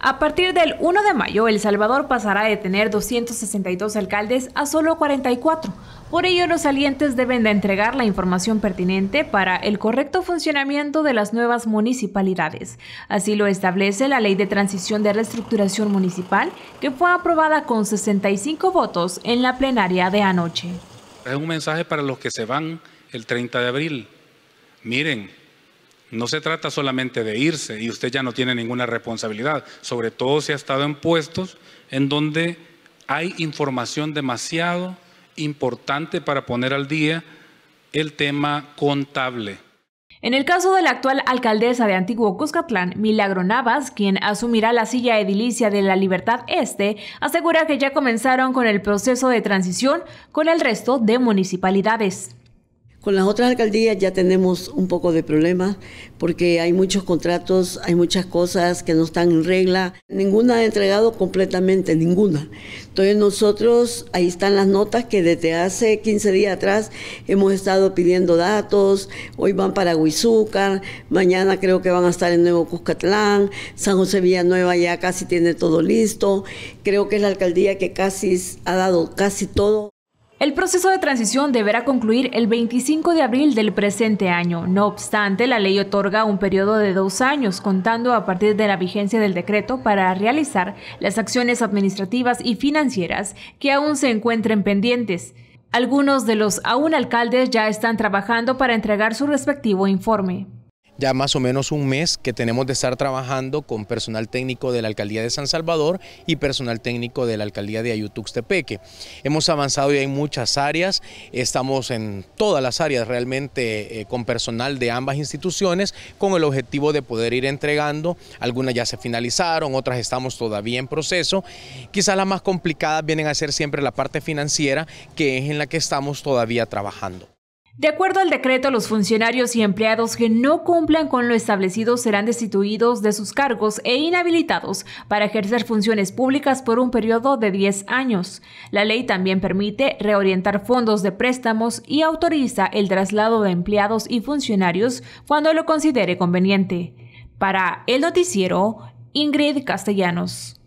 A partir del 1 de mayo, El Salvador pasará de tener 262 alcaldes a solo 44. Por ello, los salientes deben de entregar la información pertinente para el correcto funcionamiento de las nuevas municipalidades. Así lo establece la Ley de Transición de Reestructuración Municipal, que fue aprobada con 65 votos en la plenaria de anoche. Es un mensaje para los que se van el 30 de abril. Miren, no se trata solamente de irse y usted ya no tiene ninguna responsabilidad, sobre todo si ha estado en puestos en donde hay información demasiado importante para poner al día el tema contable. En el caso de la actual alcaldesa de Antiguo Cuscatlán, Milagro Navas, quien asumirá la silla edilicia de la Libertad Este, asegura que ya comenzaron con el proceso de transición con el resto de municipalidades. Con las otras alcaldías ya tenemos un poco de problemas porque hay muchos contratos, hay muchas cosas que no están en regla. Ninguna ha entregado completamente, ninguna. Entonces nosotros, ahí están las notas que desde hace 15 días atrás hemos estado pidiendo datos. Hoy van para Huizúcar, mañana creo que van a estar en Nuevo Cuscatlán, San José Villanueva ya casi tiene todo listo. Creo que es la alcaldía que casi ha dado casi todo. El proceso de transición deberá concluir el 25 de abril del presente año. No obstante, la ley otorga un periodo de dos años, contando a partir de la vigencia del decreto, para realizar las acciones administrativas y financieras que aún se encuentren pendientes. Algunos de los aún alcaldes ya están trabajando para entregar su respectivo informe ya más o menos un mes que tenemos de estar trabajando con personal técnico de la Alcaldía de San Salvador y personal técnico de la Alcaldía de Ayutuxtepeque. Hemos avanzado ya en muchas áreas, estamos en todas las áreas realmente eh, con personal de ambas instituciones con el objetivo de poder ir entregando, algunas ya se finalizaron, otras estamos todavía en proceso. Quizás las más complicadas vienen a ser siempre la parte financiera, que es en la que estamos todavía trabajando. De acuerdo al decreto, los funcionarios y empleados que no cumplan con lo establecido serán destituidos de sus cargos e inhabilitados para ejercer funciones públicas por un periodo de 10 años. La ley también permite reorientar fondos de préstamos y autoriza el traslado de empleados y funcionarios cuando lo considere conveniente. Para el noticiero, Ingrid Castellanos.